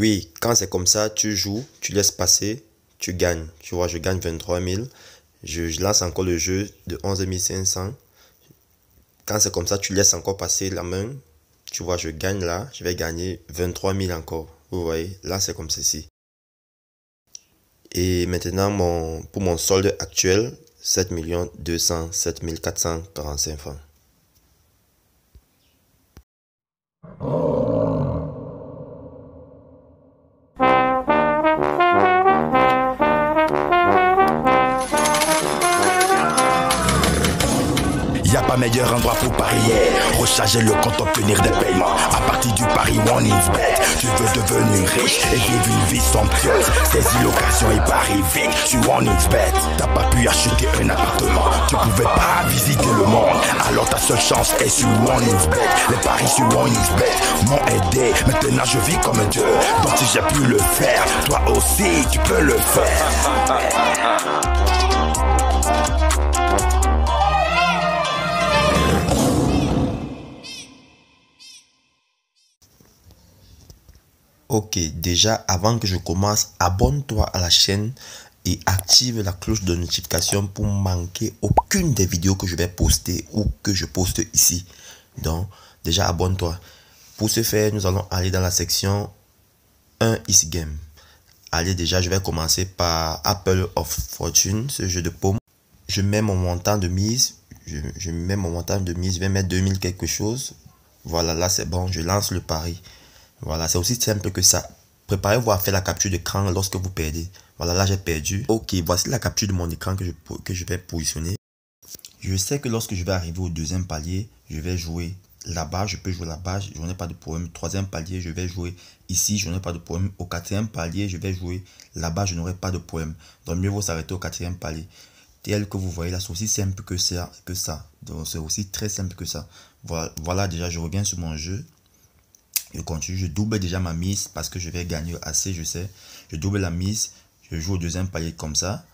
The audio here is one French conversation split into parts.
Oui, quand c'est comme ça, tu joues, tu laisses passer, tu gagnes. Tu vois, je gagne 23 000. Je, lance encore le jeu de 11 500. Quand c'est comme ça, tu laisses encore passer la main. Tu vois, je gagne là, je vais gagner 23 000 encore. Vous voyez, là c'est comme ceci. Et maintenant, mon, pour mon solde actuel, 7 207 445 francs. pas meilleur endroit pour parier. Recharger le compte, obtenir des paiements à partir du pari One is bet. Tu veux devenir riche et vivre une vie somptueuse. Saisis l'occasion et paris vite sur One is bet. T'as pas pu acheter un appartement, tu pouvais pas visiter le monde. Alors ta seule chance est sur One is bet. Les paris sur One is bet m'ont aidé. Maintenant je vis comme Dieu. Donc si j'ai pu le faire, toi aussi tu peux le faire. Ok, déjà avant que je commence, abonne-toi à la chaîne et active la cloche de notification pour manquer aucune des vidéos que je vais poster ou que je poste ici. Donc, déjà abonne-toi. Pour ce faire, nous allons aller dans la section 1 is game. Allez, déjà, je vais commencer par Apple of Fortune, ce jeu de paume. Je mets mon montant de mise. Je, je mets mon montant de mise. Je vais mettre 2000 quelque chose. Voilà, là, c'est bon. Je lance le pari. Voilà, c'est aussi simple que ça. Préparez-vous à faire la capture d'écran lorsque vous perdez. Voilà, là j'ai perdu. Ok, voici la capture de mon écran que je, que je vais positionner. Je sais que lorsque je vais arriver au deuxième palier, je vais jouer là-bas, je peux jouer là-bas, je n'ai pas de problème. Troisième palier, je vais jouer ici, je n'ai pas de problème. Au quatrième palier, je vais jouer là-bas, je n'aurai pas de problème. Donc mieux vaut s'arrêter au quatrième palier. Tel que vous voyez là, c'est aussi simple que ça. Que ça. Donc c'est aussi très simple que ça. Voilà, voilà déjà, je reviens sur mon jeu. Je continue, je double déjà ma mise parce que je vais gagner assez, je sais. Je double la mise, je joue au deuxième palier comme ça.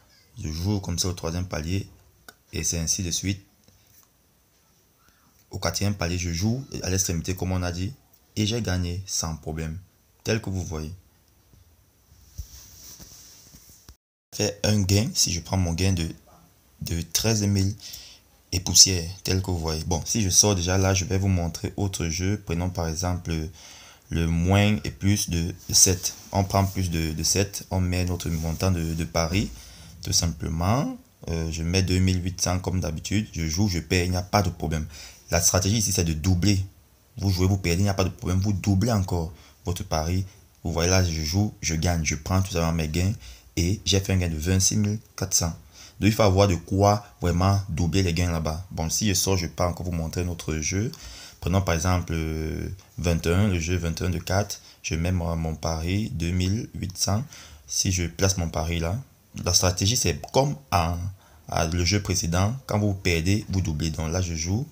Je joue comme ça au troisième palier et c'est ainsi de suite. Au quatrième palier, je joue à l'extrémité comme on a dit et j'ai gagné sans problème, tel que vous voyez. Fait un gain, si je prends mon gain de, de 13 000, poussière, tel que vous voyez. Bon, si je sors déjà là, je vais vous montrer autre jeu. Prenons par exemple le moins et plus de, 7. On prend plus de, de 7, on met notre montant de, de pari, tout simplement. Euh, je mets 2800 comme d'habitude, je joue, je perds, il n'y a pas de problème. La stratégie ici, c'est de doubler. Vous jouez, vous perdez, il n'y a pas de problème. Vous doublez encore votre pari. Vous voyez là, je joue, je gagne, je prends tout simplement mes gains et j'ai fait un gain de 26 400. Donc, il faut avoir de quoi vraiment doubler les gains là-bas. Bon, si je sors, je pas encore vous montrer notre jeu. Prenons par exemple 21, euh, le jeu 21 de 4. Je mets mon pari 2800. Si je place mon pari là, la stratégie c'est comme à, le jeu précédent. Quand vous perdez, vous doublez. Donc là, je joue.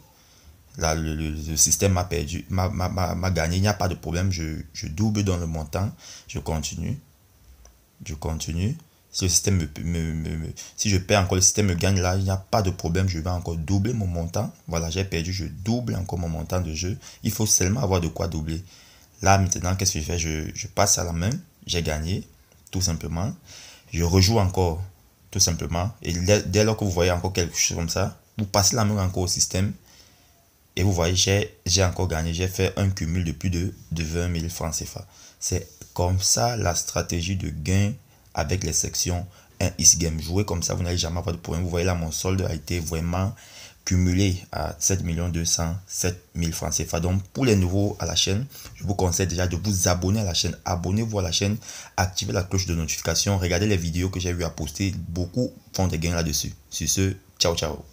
Là, le, système m'a perdu, m'a gagné. Il n'y a pas de problème. Je, je double dans le montant. Je continue. Je continue. Si je perds encore, le système me gagne là, il n'y a pas de problème, je vais encore doubler mon montant. Voilà, j'ai perdu, je double encore mon montant de jeu. Il faut seulement avoir de quoi doubler. Là, maintenant, qu'est-ce que je fais je, passe à la main, j'ai gagné, tout simplement. Je rejoue encore, tout simplement. Et dès, lors que vous voyez encore quelque chose comme ça, vous passez la main encore au système. Et vous voyez, j'ai encore gagné, j'ai fait un cumul de plus de, de 20 000 francs CFA. C'est comme ça la stratégie de gain avec les sections un is game joué comme ça vous n'allez jamais avoir de problème vous voyez là mon solde a été vraiment cumulé à 7 207 000 francs CFA. Donc, pour les nouveaux à la chaîne, je vous conseille déjà de vous abonner à la chaîne. Abonnez-vous à la chaîne, activez la cloche de notification, regardez les vidéos que j'ai vu à poster. Beaucoup font des gains là-dessus. Sur ce, ciao, ciao.